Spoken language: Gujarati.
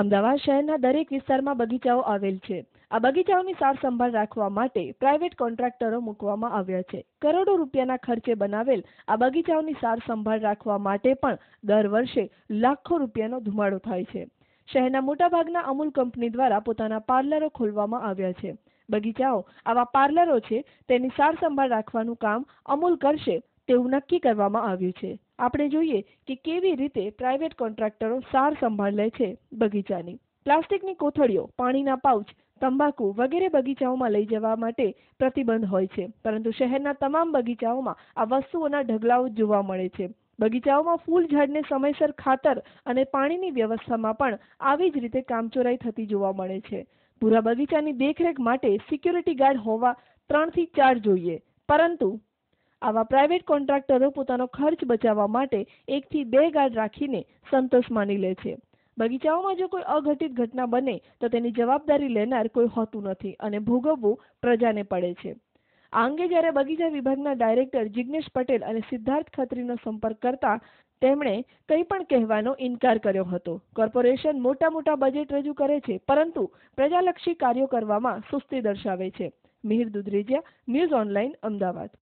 અમદાવાદ શહેરના દરેક વિસ્તારમાં બગીચાઓ આવેલ છે આ બગીચાઓની સારસંભાળ રાખવા માટે પ્રાઇવેટ કોન્ટ્રાક્ટરો મૂકવામાં આવ્યા છે કરોડો રૂપિયાના ખર્ચે બનાવેલ આ બગીચાઓની સારસંભાળ રાખવા માટે પણ દર વર્ષે લાખો રૂપિયાનો ધુમાડો થાય છે શહેરના મોટાભાગના અમૂલ કંપની દ્વારા પોતાના પાર્લરો ખોલવામાં આવ્યા છે બગીચાઓ આવા પાર્લરો છે તેની સારસંભાળ રાખવાનું કામ અમૂલ કરશે તેવું નક્કી કરવામાં આવ્યું છે આપણે જોઈએ કે કેવી રીતે પ્રાઇવેટ કોન્ટ્રાક્ટરો સાર સંભાળ લે છે બગીચાની પ્લાસ્ટિકની કોથળીઓ પાણીના પાઉચ તંબાકુ વગેરે બગીચાઓમાં લઈ જવા માટે પ્રતિબંધ હોય છે પરંતુ શહેરના તમામ બગીચાઓમાં આ વસ્તુઓના ઢગલાઓ જોવા મળે છે બગીચાઓમાં ફૂલ ઝાડને સમયસર ખાતર અને પાણીની વ્યવસ્થામાં પણ આવી જ રીતે કામચોરાઈ થતી જોવા મળે છે પૂરા બગીચાની દેખરેખ માટે સિક્યુરિટી ગાર્ડ હોવા ત્રણથી ચાર જોઈએ પરંતુ આવા પ્રાઇવેટ કોન્ટ્રાક્ટરો પોતાનો ખર્ચ બચાવવા માટે એકથી બે ગાર્ડ રાખીને સંતોષ માની લે છે બગીચાઓમાં જો કોઈ અઘટિત ઘટના બને તો તેની જવાબદારી લેનાર કોઈ હોતું નથી અને ભોગવવું પ્રજાને પડે છે આ અંગે જ્યારે બગીચા વિભાગના ડાયરેક્ટર જિજ્ઞેશ પટેલ અને સિદ્ધાર્થ ખત્રીનો સંપર્ક કરતા તેમણે કંઈ પણ કહેવાનો ઇનકાર કર્યો હતો કોર્પોરેશન મોટા મોટા બજેટ રજૂ કરે છે પરંતુ પ્રજાલક્ષી કાર્યો કરવામાં સુસ્તી દર્શાવે છે મિહિર દુધરેજા ન્યૂઝ ઓનલાઇન અમદાવાદ